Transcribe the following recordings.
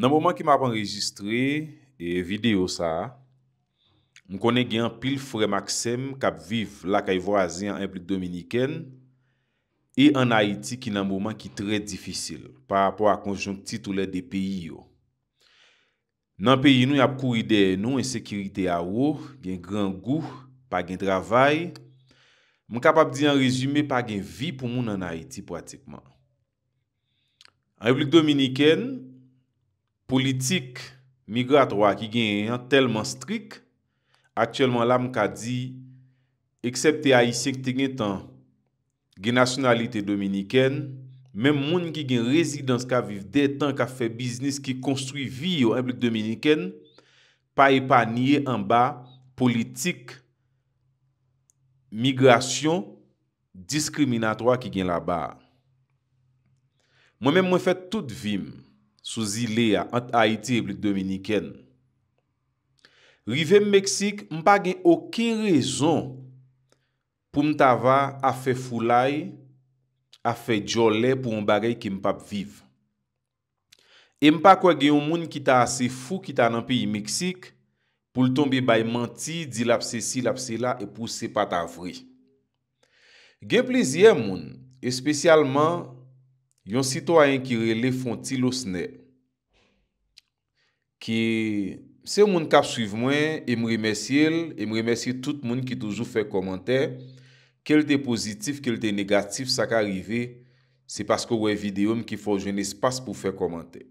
nan mouman ki m ap enregistre e, videyo sa, m konen gen pil fre maksem kap viv la ka y vo azen an Eplik Dominiken e an Haiti ki nan mouman ki tre difícil par rapport a konjon titoule de peyi yo. Nan peyi nou yap kou ide nou en sekirite a ou, gen gran gou, pa gen travay, m kap ap di an rezume pa gen vi pou moun an Haiti pratikman. An Eplik Dominiken, politik migratwa ki gen yon telman strik, atyelman la m ka di, eksepte a yisek te gen tan, gen nasyonalite dominiken, men moun ki gen rezidans ka viv de tan, ka fe biznis ki konstruy vi yo, en blik dominiken, pa e pa niye an ba, politik migrasyon diskriminatwa ki gen la ba. Mwen men mwen fet tout vim, souzi le a, anta a iti e blik dominiken. Rivem Meksik, mpa gen okey rezon pou mta va a fe fulay, a fe djole pou mbarey ki mpap viv. E mpa kwa gen yon moun ki ta ase fou ki ta nan piyi Meksik, pou lton bi bay manti, di lapse si, lapse la, e pou se pat avri. Gen pleziye moun, espesyalman yon sitwayen ki rele fon ti losne, Ki se ou moun kap suive mwen, e mou remesye el, e mou remesye tout moun ki toujou fè komantè, kel te pozitif, kel te negatif, sa ka rive, se paskou wè videoum ki fòj wè nespas pou fè komantè.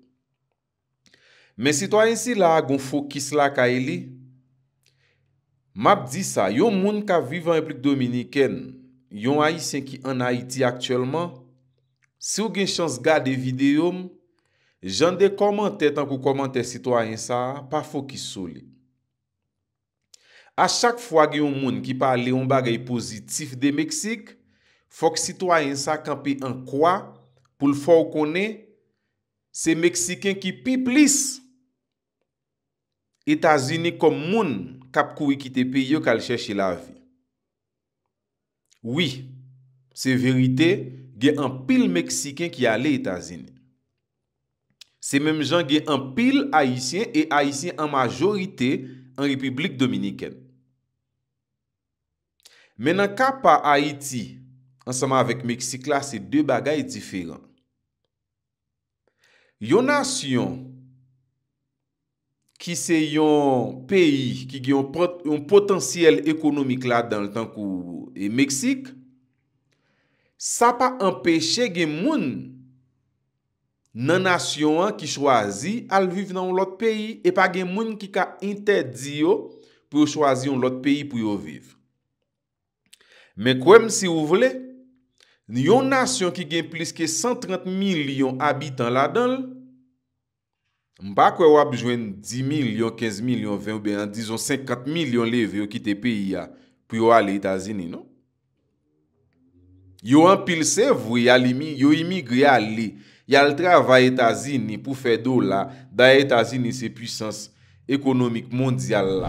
Men si to yon si la, goun fòkis la ka elè, map di sa, yon moun kap vivan yon plik dominiken, yon a yi sen ki an a iti aktyèlman, se ou gen chans gade videoum, Jan de komante tan kou komante sitwa yon sa pa fok isole. A chak fwa gen yon moun ki pa ale yon bagay pozitif de Meksik, fok sitwa yon sa kanpe an kwa pou l fok konen se Meksiken ki pi plis. Etazini kom moun kap kou wikite pe yo kal cheshe la vi. Oui, se verite gen an pil Meksiken ki ale Etazini. Se menm jan gen an pil Haitien e Haitien an majorite an Republik Dominiken. Menan ka pa Haiti ansama avèk Meksik la, se dè bagay diferan. Yon nasyon ki se yon peyi ki gen yon potansiyel ekonomik la dan l tan kou e Meksik, sa pa an peche gen moun nan nasyon an ki chwazi al viv nan ou lot peyi epa gen moun ki ka interdi yo pou yo chwazi ou lot peyi pou yo viv. Men kwen msi ou vle, yo nasyon ki gen plis ke 130 milyon abitan la don, mba kwen wap jwen 10 milyon, 15 milyon, 20 milyon, an dizon 50 milyon leve yo kite peyi ya pou yo ale itazini, no? Yo an pilsev ou yo imigre ale li Yal trav a Etazini pou fè do la, da Etazini se pwisans ekonomik mondyal la.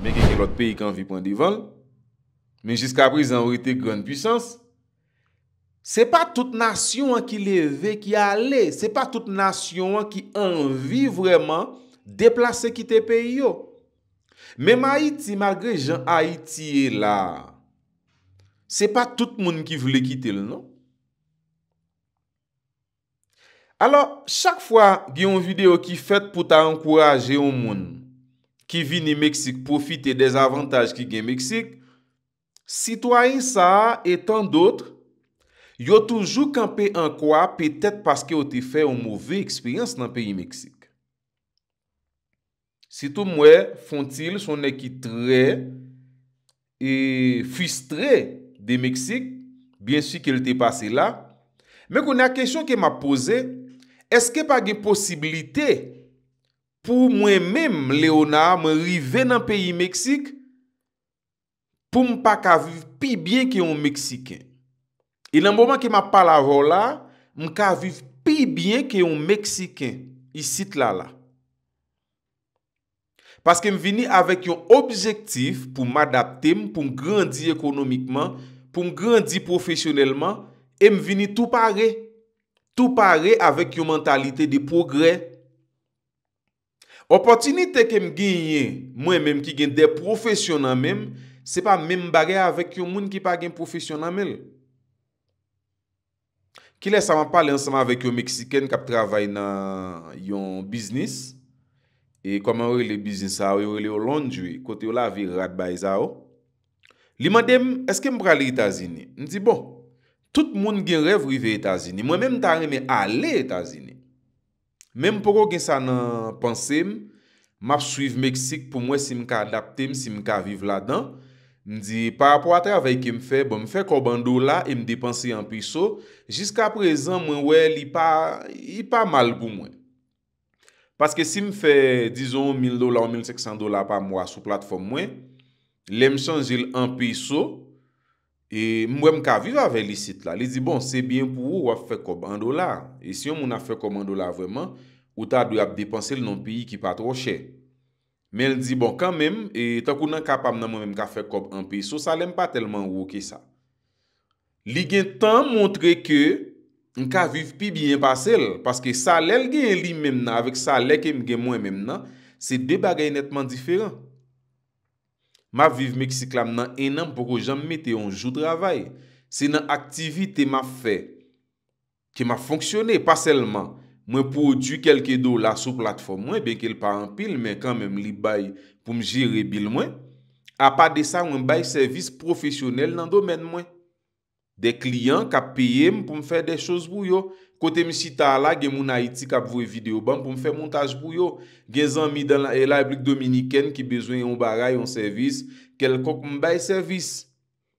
Mè ke ke lot peyi kan vi pon divan, mè jisk apri zan ou rete kran pwisans, se pa tout nasyon an ki leve ki ale, se pa tout nasyon an ki anvi vreman deplase kite peyi yo. Mè ma iti, magre jan ha iti e la, se pa tout moun ki vle kite le nou. Alors, chak fwa gen yon video ki fet pou ta ankoraje yon moun ki vi ni Meksik profite des avantaj ki gen Meksik, si to a yon sa etan dotre, yo toujou kanpe ankoraj petet paske yo te fe yon mouve eksperyans nan peyi Meksik. Si tou mwen fontil son ne ki tre e fustre de Meksik, bien si ke l te pase la, men kon a kesyon ke ma posey, Eske pa ge posibilite pou mwen menm, Leona, mwen rive nan peyi Meksik pou m pa kaviv pi byen ki yon Meksiken. E nan mouman ki m apal avola, m kaviv pi byen ki yon Meksiken. Yisit lala. Paske m vini avek yon objektif pou m adapte, pou m grandi ekonomikman, pou m grandi profesyonelman, e m vini tou parey. tou pare avèk yo mentalite de progrè. Opotinite kem genye, mwen menm ki gen de profesyonan menm, se pa menm bare avèk yo moun ki pa gen profesyonan menm. Ki lesa man pale ansama avèk yo Meksiken kap travay nan yon biznis, e koman wè le biznis a wè, wè le yo Londri, kote wè la virat bay za wè. Li man dem, eske mbra li itazini? Ndi bo, Tout moun gen rev rive Etazini. Mwen menm ta reme ale Etazini. Menm poukou gen sa nan pensem, map suiv Meksik pou mwen si mka adapte, si mka vive la dan, mdi parapwate avey ke m fe, mwen bon, fe koban do la, m depanse yon piso, jiska prezan mwen wey li pa malgou mwen. Paske si m fe, dijon 1000 dola, 1500 dola pa mwa sou platform mwen, le m son jil an piso, E mwem ka vive avè lisit la, li di bon, sebyen pou ou waf fè kob an do la. E si yon mwena fè kob an do la vweman, ou ta dwe ap depanse l nan piyi ki patro chè. Men li di bon, kanmem, etakou nan kapam nan mwem mka fè kob an piyi, so sa lèm pa telman wouke sa. Li gen tan montre ke mka vive pi biyen pa sel, paske sa lèl gen li mwem nan, avèk sa lèl gen mwem mwen nan, se deba gen netman diferan. Ma vive Meksik la men nan enan pou ko janm mette yon jou dravay. Se nan aktivite ma fe, ke ma fonksyone, pa selman, mwen produy kelke do la sou platform mwen, ben ke l pa anpil, men kanmen m li bay pou m jire bil mwen. A pa de sa, mwen bay servis profesyonel nan domen mwen. De kliyan ka peye m pou m fè de chos bou yo. Kote mi si ta la gen moun Haiti kap vwe video ban pou m fè montaj pou yo... Gen zan mi dan la ebrik Dominiken ki bezwen yon baray, yon servis... Kel kok m bay servis...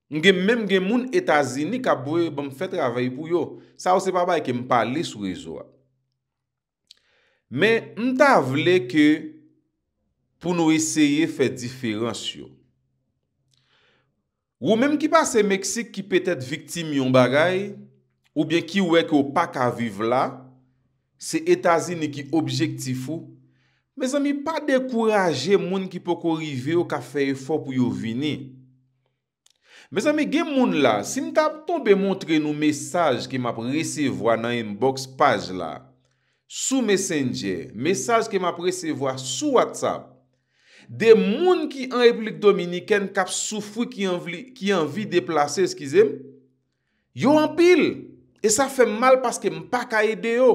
Gen m mèm gen moun Etazini kap vwe ban fè travay pou yo... Sa ou se pa bay ke m pale sou rezo a... Mè m ta vle ke... Pou nou esye fè diferans yo... Ou mèm ki pase Meksik ki pète viktim yon baray... oubyen ki wek ou pa ka vive la, se etazi ni ki objektif ou, me zami pa dekouraje moun ki poko rive ou ka feye fok pou yo vini. Me zami gen moun la, si mta ap tombe montre nou mesaj ki map resevoa nan inbox paj la, sou messenger, mesaj ki map resevoa sou WhatsApp, de moun ki an replik Dominiken kap soufou ki anvi deplase, yo an pil! E sa fe mal paske m pa ka ede yo.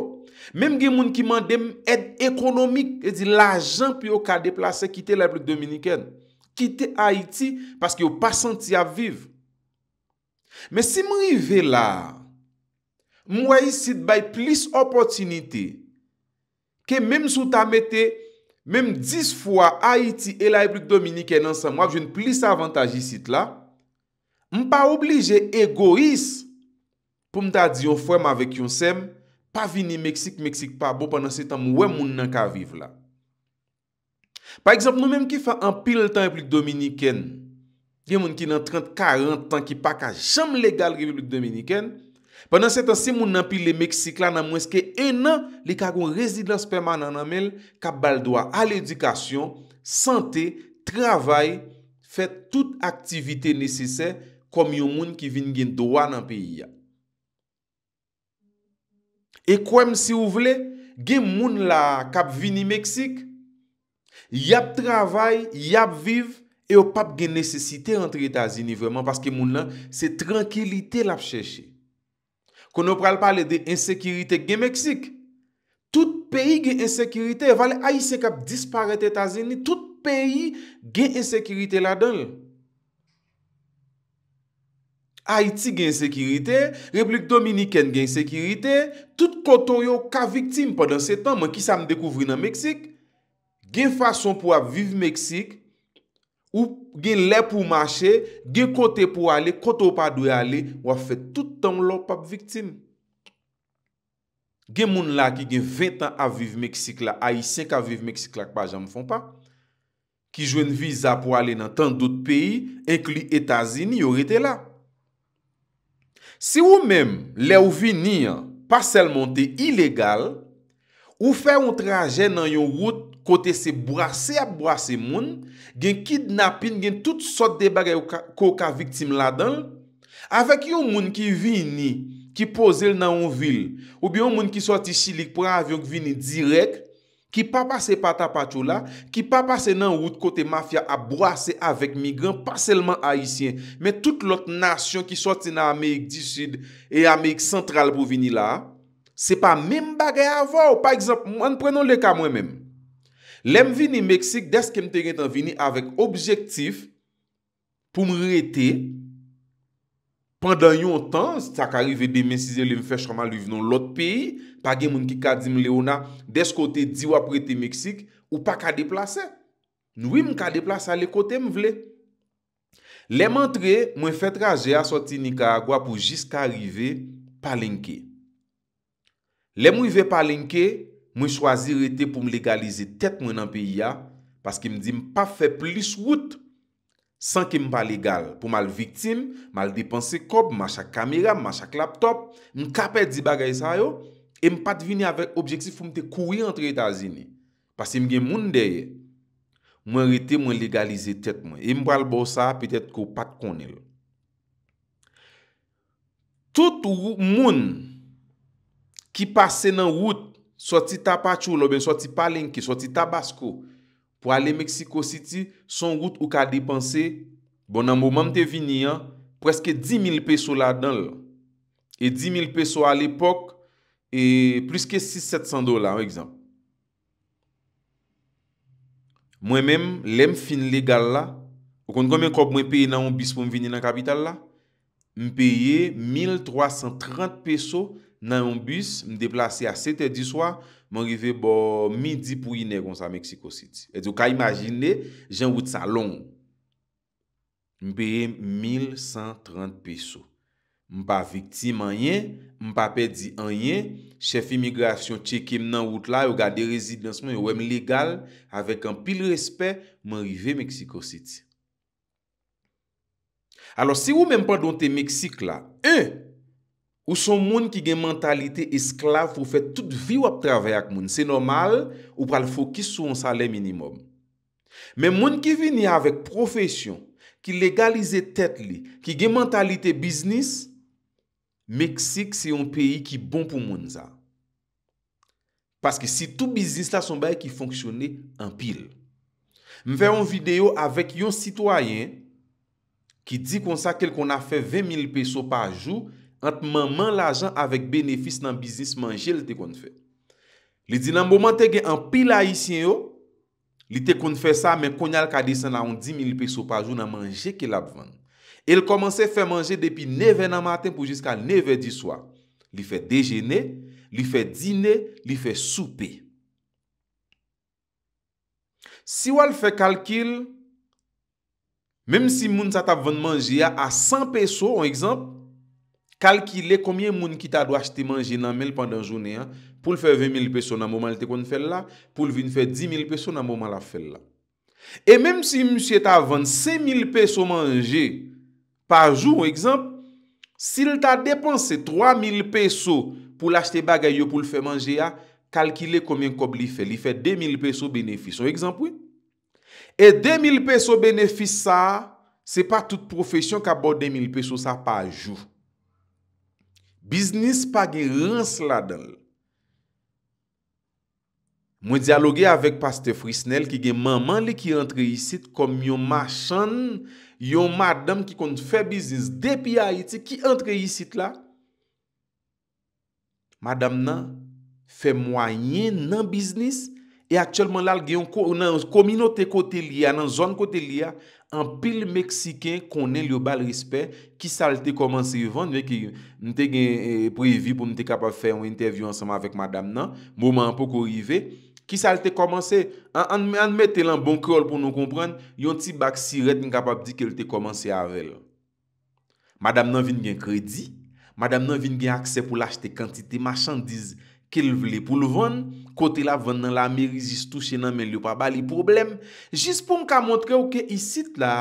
Mem ge moun ki mande m ed ekonomik. E di la jan pi yo ka deplase kite la Eplik Dominiken. Kite Haiti paske yo pa santi a viv. Me si m yive la, m waye sit bay plis opotinite. Ke mem sou ta mette, mem dis fwa Haiti e la Eplik Dominiken ansan. M wap jen plis avantajisit la. M pa oblige egois. pou mta di yon foy ma vek yon sem, pa vini Meksik, Meksik pa bo, panan se tan mwen moun nan ka viv la. Par exemple, nou menm ki fa anpil l tan Republik Dominikèn, gen moun ki nan 30-40 tan ki pa ka jam legal Republik Dominikèn, panan se tan se moun nanpil le Meksik la, nan mwen se ke enan li ka goun rezidans permanan nan mel, ka bal doa al edikasyon, sante, travay, fet tout aktivite nesisè, kom yon moun ki vin gen doa nan peyi ya. E kouem si ou vle, gen moun la kap vini Meksik, yap travay, yap viv, e ou pap gen nesesite antre Etazini vreman, paske moun la se trankeli te lap cheshe. Kou nou pral pale de insekirite gen Meksik, tout peyi gen insekirite, e vale aise kap disparete Etazini, tout peyi gen insekirite la denl. Haiti gen sekirite, Republik Dominiken gen sekirite, tout koto yo ka viktim podan se tan man ki sa mdekouvri nan Meksik. Gen fason pou ap viv Meksik, ou gen le pou mache, gen kote pou ale, koto pa dwe ale, wafet tout tan lop ap viktim. Gen moun la ki gen 20 an ap viv Meksik la, a yi 5 an ap viv Meksik la kpa jan mfon pa, ki jwen viza pou ale nan tan dout peyi, inkli Etazini yorite la. Si ou mèm lè ou vini, pa selman de ilegal, ou fè ou traje nan yon route kote se brase ap brase moun, gen kidnapin, gen tout sot de bagay ou koka viktim la dan, avèk yon moun ki vini, ki pose l nan ou vil, ou bi yon moun ki soti shilik pou avyon ki vini direk, ki pa pase pata patou la, ki pa pase nan wout kote mafya a brase avek migran, pa selman Haitien, men tout lot nasyon ki sote nan Amerik Dissid e Amerik Sentral pou vini la, se pa men bagay avou. Par exemple, an prenon le ka mwen men. Lem vini Meksik, deske mte gen tan vini avek objektif pou m rete... Pendan yon tan, sa ka rive 2006 lè mwen fèch choman lè vinon lòt peyi, pa gen mwen ki ka dim lè yon nan des kote diwa prete Meksik ou pa ka deplase. Nou wè mwen ka deplase ale kote mwen vle. Lè mwen tre, mwen fè traje a soti Nika Agwa pou jis ka rive palenke. Lè mwen vè palenke, mwen chwazi rete pou mwen legalize tèt mwen nan peyi ya, paske mwen di mwen pa fè plis wout. San ke m pa legal pou mal viktim, mal dipanse kob, ma chak kamera, ma chak laptop, m kapè di bagay sa yo, e m pat vini avèk objeksi pou m te kouye antre itazini. Pas e m gen moun deye, mwen rete, mwen legalize tet mwen. E m bal bo sa, petet kou pat konil. Tout ou moun ki pase nan wout, sot ti tapachou, sot ti palenki, sot ti tabaskou, pou ale Meksiko City, son gout ou ka depanse, bon nan mouman mte vini, preske 10.000 peso la den la. E 10.000 peso al epok, e plus ke 6-700 dola, an ekzamp. Mwen men, lem fin legal la, ou kon kon men kop mwen peye nan yon bis pou m vini nan kapital la, m peye 1.330 peso nan yon bis, m deplase a 7 et 10 soya, Mwen rive bo midi pou ineron sa Meksiko City. Edi ou ka imagine, jen wout sa long. Mbeye 1130 peso. Mba viktim an yen, mba pedi an yen, chefe imigrasyon cheke mnen wout la, yo gade rezidansman, yo wèm legal, avèk an pil respè, mwen rive Meksiko City. Alò, si ou mèm pa donte Meksik la, e, Ou son moun ki gen mentalite esklave pou fè tout vi wap travè ak moun. Se normal ou pral fokis sou an salè minimum. Men moun ki vini avèk profesyon, ki legalize tèt li, ki gen mentalite biznis, Meksik se yon peyi ki bon pou moun za. Paske si tout biznis la son bèy ki fonksyone an pil. Mwen fè yon video avèk yon sitwayen ki di kon sa kel kon a fè 20.000 peso pa jou, antmanman la jan avèk benefis nan biznis manje li te kon fè. Li di nan mbouman te gen an pila isyen yo, li te kon fè sa men konyal kade san la on 10.000 peso pa joun nan manje ki la bvan. El komanse fè manje depi 9 nan maten pou jiska 9 di swa. Li fè dejenè, li fè dinè, li fè soupe. Si wal fè kalkil, menm si moun sa tab vann manje ya a 100 peso, an ekzamp, kalkile komyen moun ki ta do achete manje nan mel pandan jounen, pou l fè 20.000 peso nan mouman l te kon fèl la, pou l vin fè 10.000 peso nan mouman la fèl la. E mèm si msye ta vande 5.000 peso manje, pa joun, ekzamp, si l ta depanse 3.000 peso pou l achete bagay yo pou l fè manje ya, kalkile komyen kob li fè. Li fè 2.000 peso benefis. Son ekzamp, oui? E 2.000 peso benefis sa, se pa tout profesyon ka bò 2.000 peso sa pa joun. Biznis pa gen rans la dal. Mwen diyaloge avek paste Frisnel ki gen maman li ki entre yisit kom yon machan, yon madame ki kont fe biznis depi a iti ki entre yisit la. Madame nan fe mwanyen nan biznis. Et actyèlman lal gen yon kominote kote liya, nan zon kote liya... An pil Meksiken konen liyo bal risper... Ki sa l te komanse yivon... Nwen ki nou te gen previ pou nou te kapap fè yon interview ansama avèk madame nan... Mouman anpo kou rive... Ki sa l te komanse... Anmè te lan bon krol pou nou kompran... Yon ti bak si ret nou kapap di ke l te komanse avèl... Madame nan vin gen kredi... Madame nan vin gen akse pou l achete kantite machandiz... Kel vle pou l von... Kote la vand nan la meri jistou chen nan men liyo pa ba li problem. Jist pou m ka montre ou ke isit la,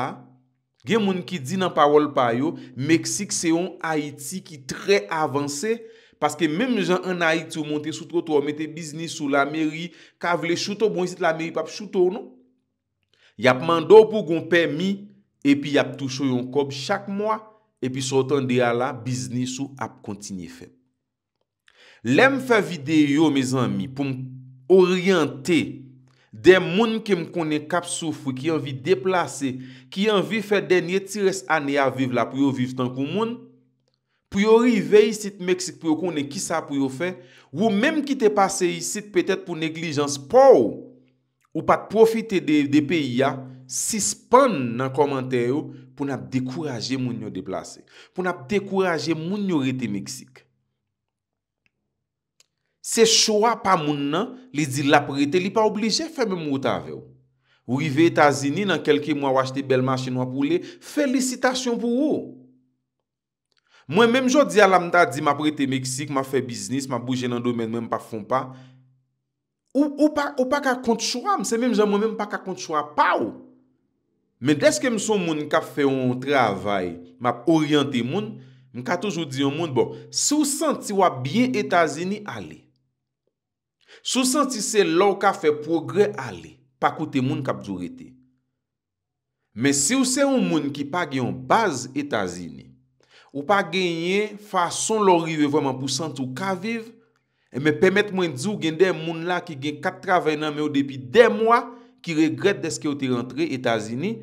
gen moun ki di nan parol pa yo, Meksik se yon Haiti ki tre avanse, paske menm jen an Haiti ou monte sou trotou ou mete biznis sou la meri, kavle choutou bon isit la meri pap choutou nou. Yap mandou pou goun pe mi, epi yap tou choyon kob chak mwa, epi sou tande ya la biznis ou ap kontinye fen. Le m fè videyo, me zanmi, pou m oryante de moun ki m konen kap soufou, ki anvi deplase, ki anvi fè denye tires ane a viv la pou yo viv tan kou moun, pou yo rive yisit Meksik pou yo konen ki sa pou yo fè, ou mèm ki te pase yisit pètèt pou neglijans pou ou pat profite de peyi ya, si span nan komantèyo pou nap dekouraje moun yo deplase, pou nap dekouraje moun yo rete Meksik. Se chowa pa moun nan, li di la prete, li pa oblije, fè mè mwout avè ou. Ou rive Etazini nan kelke mwa wachete bel machin wap ou le, fè licitasyon pou ou. Mwen mèm jò di alam da di ma prete Meksik, ma fè biznis, ma bouje nan domen mwen pa fon pa. Ou pa ka kont chowa, mwen mwen mwen pa ka kont chowa pa ou. Mè deske mson moun nka fè ou an travay, mwen ap oryante moun, mwen ka toujou di yon moun, bon, sou senti wap byen Etazini alè. Sousan ti se lou ka fe progre ale, pa kote moun kap zurete. Me si ou se ou moun ki pa gen yon baz Etazini, ou pa genye fason lou rive voman pou santou ka vive, e me pemet mwen dzou gen de moun la ki gen 80 nan me ou depi 2 mwa ki regrede deske ou te rentre Etazini,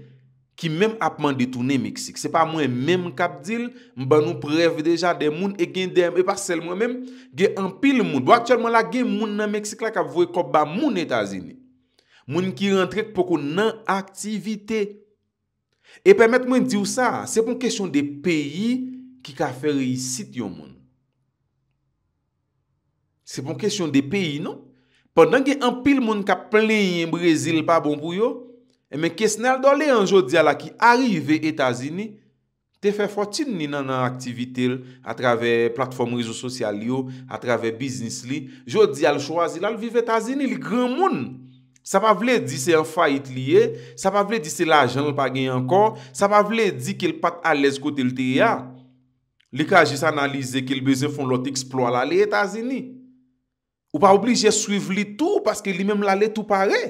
Ki mèm apman ditounè Meksik. Se pa mwen mèm kap dil, mba nou brev deja de moun e gen dem. E pa sel mwen mèm ge anpil moun. Bo aktiyan mwen la ge moun nan Meksik la ka vwe kop ba moun Etazini. Moun ki rentrek poko nan aktivite. E pèmèt mwen diw sa, se pon kèsyon de peyi ki ka fè reisit yon moun. Se pon kèsyon de peyi non. Pendan ge anpil moun ka pleyen Mrezil pa bon pou yo, E men kesnen al do le an jodi al a ki arrive etazini, te fe fotin ni nan an aktivitil a trave platform rizou sosyal yo, a trave biznis li. Jodi al chwazi lal vive etazini, li kren moun. Sa pa vle di se an fayit li ye, sa pa vle di se la jen lpa gen an kon, sa pa vle di ke l pat alez kote l te ya. Li kajis analize ke l beze fon loti eksplo al ale etazini. Ou pa oblije suiv li tou, paske li mem lale tou parey.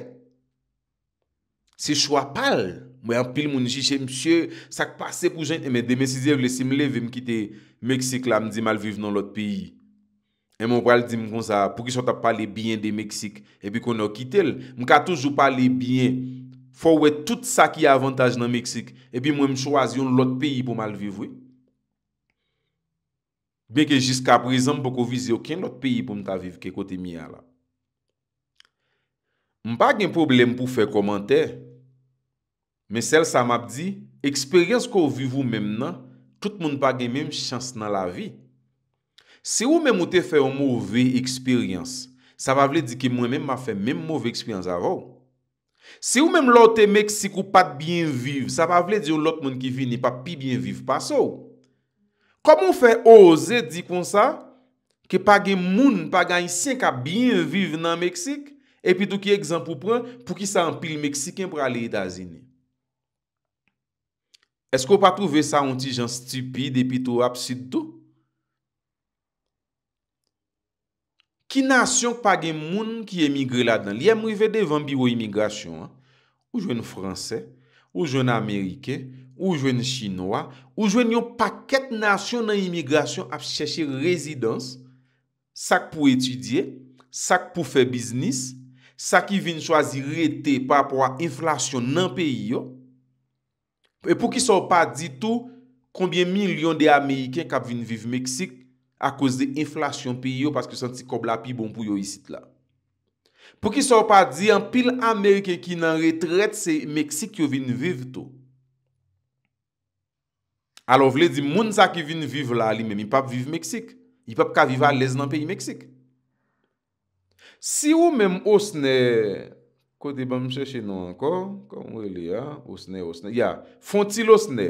Se chwa pal... Mwen apil moun jiche... Mwen chwe sak pase kou jen... E men demen si diyev le si mle ve mkite... Meksik la mdi malviv nan lot peyi... E mwen pral di mwen kon sa... Pou ki chwa ta pale bien de Meksik... E pi kon nou kite l... Mwen ka toujou pale bien... Fowe tout sa ki avantage nan Meksik... E pi mwen mchwa zyon lot peyi pou malviv we... Beke jiska prezant... Pou ko vize okyen lot peyi pou mta viv ke kote miya la... Mwen pa gen problem pou fe komante... Men sel sa map di, eksperyans ko ou vivou mem nan, tout moun pa gen menm chans nan la vi. Se ou menm ou te fe ou mou ve eksperyans, sa pa vle di ki mwen menm ma fe menm mou ve eksperyans avou. Se ou menm lout te Meksik ou pat biyen viv, sa pa vle di ou lout menm ki vi ni papi biyen viv pa sou. Kom moun fe ose di kon sa, ki pa gen moun, pa gen yon sien ka biyen viv nan Meksik, epi tou ki ekzamp ou pren pou ki sa an pil Meksik en prale itazine. Esko pa prouve sa onti jan stupide epi tou ap si tou? Ki nasyon pa gen moun ki emigre la dan? Liye mou yve devan biwo emigrasyon? Ou jwen franse, ou jwen amerike, ou jwen chinois, ou jwen yon paket nasyon nan emigrasyon ap seche rezidans, sak pou etudye, sak pou fe biznis, sak ki vin chwazi rete papwa inflasyon nan peyi yo, E pou ki sor pa di tou, konbyen milyon de Ameriken kap vin viv Meksik a kouz de inflasyon pi yo paske son ti kob la pi bon pou yo yisit la. Pou ki sor pa di, an pil Ameriken ki nan retret se Meksik yo vin viv tou. Alo vle di, moun sa ki vin viv la li, men mi pap viv Meksik. Yi pap ka viv al lez nan peyi Meksik. Si ou menm osne... Kote ba mse chenou anko, kon wè li ya, osne, osne, ya, fonti losne,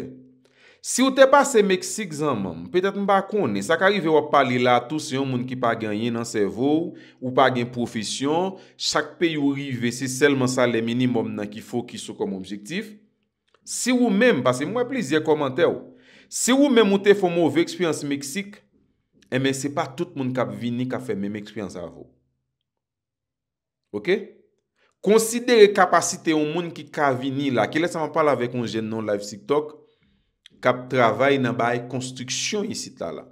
si ou te pase Meksik zan mam, petat mba koni, sak arive wap pali la, tou se yon moun ki pa genye nan se vò, ou pa gen profisyon, chak pe yon rive, se selman sa le minimum nan ki fò, ki sou kom objektif, si ou mem, basi mwen plizye komantè wou, si ou mem ou te fò mou ve ekspiyans Meksik, eme eh se pa tout moun kap vini, ka fè mèm ekspiyans avò. Ok? Konsidere kapasite ou moun ki ka vini la, ki lesa man pala vek on jen non live siktok, kap travay nan bay konstriksyon yisita la.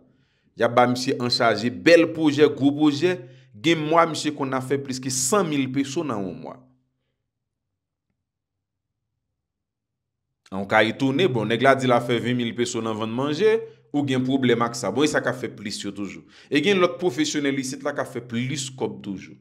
Yab ba misye an chaje bel proje, grob proje, gen mwa misye kon a fe plis ki 100.000 peson nan ou mwa. An ka itou ne, bon, neg la di la fe 20.000 peson nan van manje, ou gen problemak sa, bon, yisa ka fe plis yo toujou. E gen lot profesyonel yisita la ka fe plis kop toujou.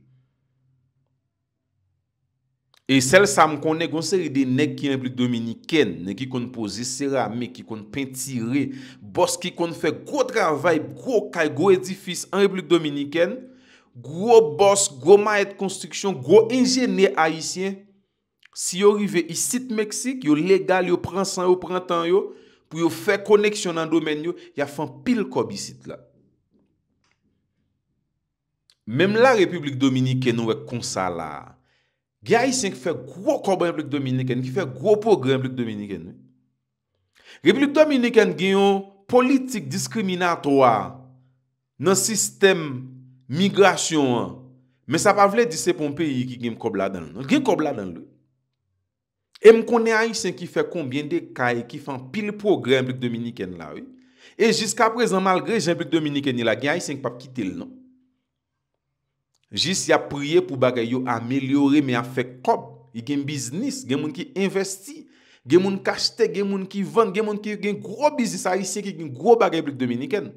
E sel sam konen gonseri de nek ki en Republik Dominikene, nek ki kon pose serame, ki kon pentire, bos ki kon fe gro travay, gro kay, gro edifis en Republik Dominikene, gro bos, gro mayet konstriksyon, gro enjene Haitien, si yo rive isit Meksik, yo legal, yo pransan, yo prantan yo, pou yo fe koneksyon nan domen yo, ya fan pil kob isit la. Mem la Republik Dominikene wè konsa la, gen a isen ki fè gwo kobre mblik Dominiken, ki fè gwo pogre mblik Dominiken. Republik Dominiken gen yon politik diskriminatoa nan sistem migrasyon an, men sa pa vle di sepon peyi ki gen kobladan. Gen kobladan lè. E m konen a isen ki fè konbyen de kay ki fè pil pogre mblik Dominiken la. E jiska prezen malgre gen mblik Dominiken gen a isen ki pap kitel nan. Jis ya priye pou bagay yo amelyore me a fe kob. I gen biznis, gen moun ki investi, gen moun kachte, gen moun ki ven, gen moun ki gen gro biznis a isye ki gen gro bagay blik dominiken.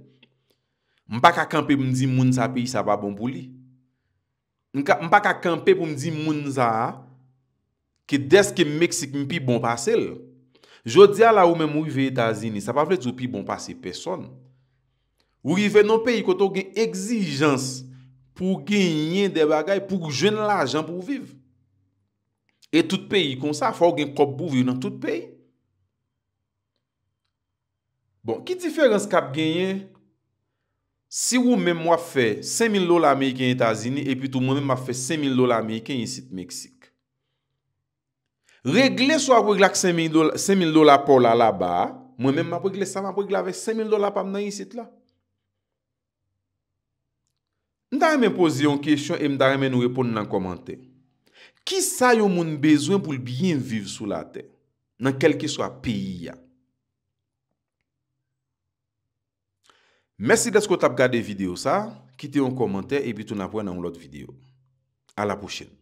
Bon mpa ka kampe pou mdi moun za pi, sa pa bon boulie. Mpa ka kampe pou mdi moun za a, ki deske Meksik mpi bon pase l. Jodi a la ou men mou yve etazini, sa pa vlet yopi bon pase person. Ou yve non pe yikoto gen egzijansi. pou genyen de bagay pou gen l'ajan pou vive. E tout peyi kon sa, fwa ou gen kop bouvi ou nan tout peyi. Bon, ki diferans kap genyen? Si ou men mwa fe 5.000 dola Ameriken yon tazini, e pi tou mwen men mwa fe 5.000 dola Ameriken yon sit Meksik. Regle sou ak wèk lak 5.000 dola pou la la ba, mwen men mwa pregle sa, mwa pregle avèk 5.000 dola pa mnen yon sit la. Mda reme pose yon kesyon e mda reme nou repon nan komante. Ki sa yon moun bezwen pou l biyen viv sou la te nan kelke swa peyi ya? Mersi desko tap gade video sa. Kite yon komante e bitou nan pwen nan lout video. A la pochete.